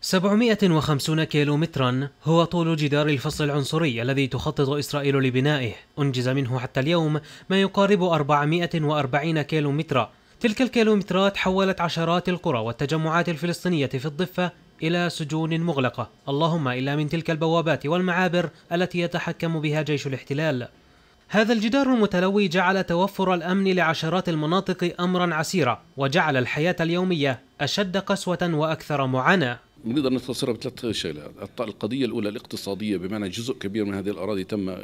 750 كيلومترا هو طول جدار الفصل العنصري الذي تخطط إسرائيل لبنائه أنجز منه حتى اليوم ما يقارب 440 كيلومترا تلك الكيلومترات حولت عشرات القرى والتجمعات الفلسطينية في الضفة إلى سجون مغلقة اللهم إلا من تلك البوابات والمعابر التي يتحكم بها جيش الاحتلال هذا الجدار المتلوي جعل توفر الأمن لعشرات المناطق أمرا عسيرا وجعل الحياة اليومية أشد قسوة وأكثر معاناة بنقدر نختصرها بثلاث شغلات، القضية الأولى الاقتصادية بمعنى جزء كبير من هذه الأراضي تم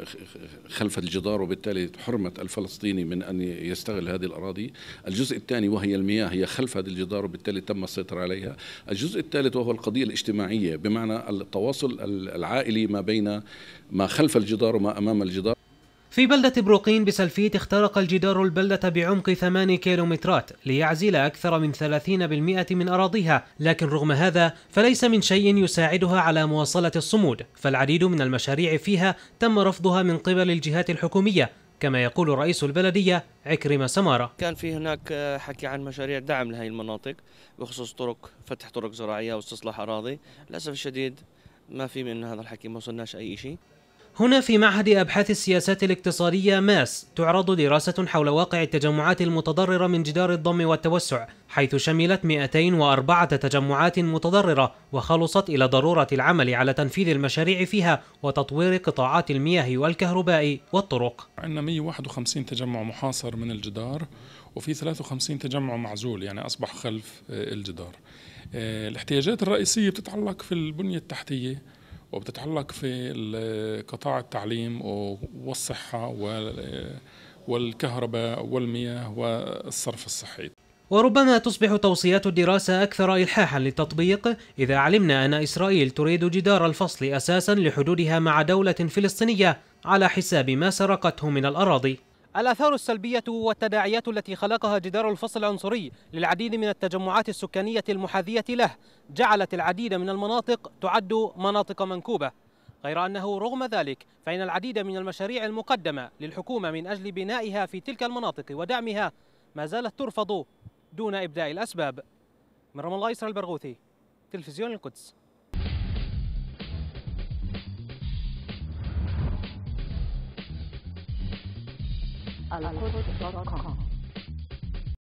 خلف الجدار وبالتالي حرمت الفلسطيني من أن يستغل هذه الأراضي، الجزء الثاني وهي المياه هي خلف هذا الجدار وبالتالي تم السيطرة عليها، الجزء الثالث وهو القضية الاجتماعية بمعنى التواصل العائلي ما بين ما خلف الجدار وما أمام الجدار في بلدة بروقين بسلفيت اخترق الجدار البلدة بعمق 8 كيلومترات ليعزل أكثر من 30% من أراضيها لكن رغم هذا فليس من شيء يساعدها على مواصلة الصمود فالعديد من المشاريع فيها تم رفضها من قبل الجهات الحكومية كما يقول رئيس البلدية عكرمة سمارة كان في هناك آه، حكي عن مشاريع دعم لهي المناطق بخصوص طرق فتح طرق زراعية واستصلاح أراضي للأسف الشديد ما في من هذا الحكي ما وصلناش أي شيء هنا في معهد أبحاث السياسات الاقتصادية ماس تعرض دراسة حول واقع التجمعات المتضررة من جدار الضم والتوسع حيث شملت 204 تجمعات متضررة وخلصت إلى ضرورة العمل على تنفيذ المشاريع فيها وتطوير قطاعات المياه والكهرباء والطرق عندنا 151 تجمع محاصر من الجدار وفي 53 تجمع معزول يعني أصبح خلف آه، الجدار آه، الاحتياجات الرئيسية بتتعلق في البنية التحتية وبتتعلق في قطاع التعليم والصحة والكهرباء والمياه والصرف الصحي وربما تصبح توصيات الدراسة أكثر إلحاحا للتطبيق إذا علمنا أن إسرائيل تريد جدار الفصل أساسا لحدودها مع دولة فلسطينية على حساب ما سرقته من الأراضي الآثار السلبية والتداعيات التي خلقها جدار الفصل العنصري للعديد من التجمعات السكانية المحاذية له جعلت العديد من المناطق تعد مناطق منكوبة غير أنه رغم ذلك فإن العديد من المشاريع المقدمة للحكومة من أجل بنائها في تلك المناطق ودعمها ما زالت ترفض دون إبداء الأسباب من رام الله إسرائيل البرغوثي تلفزيون القدس 来，了，好好好。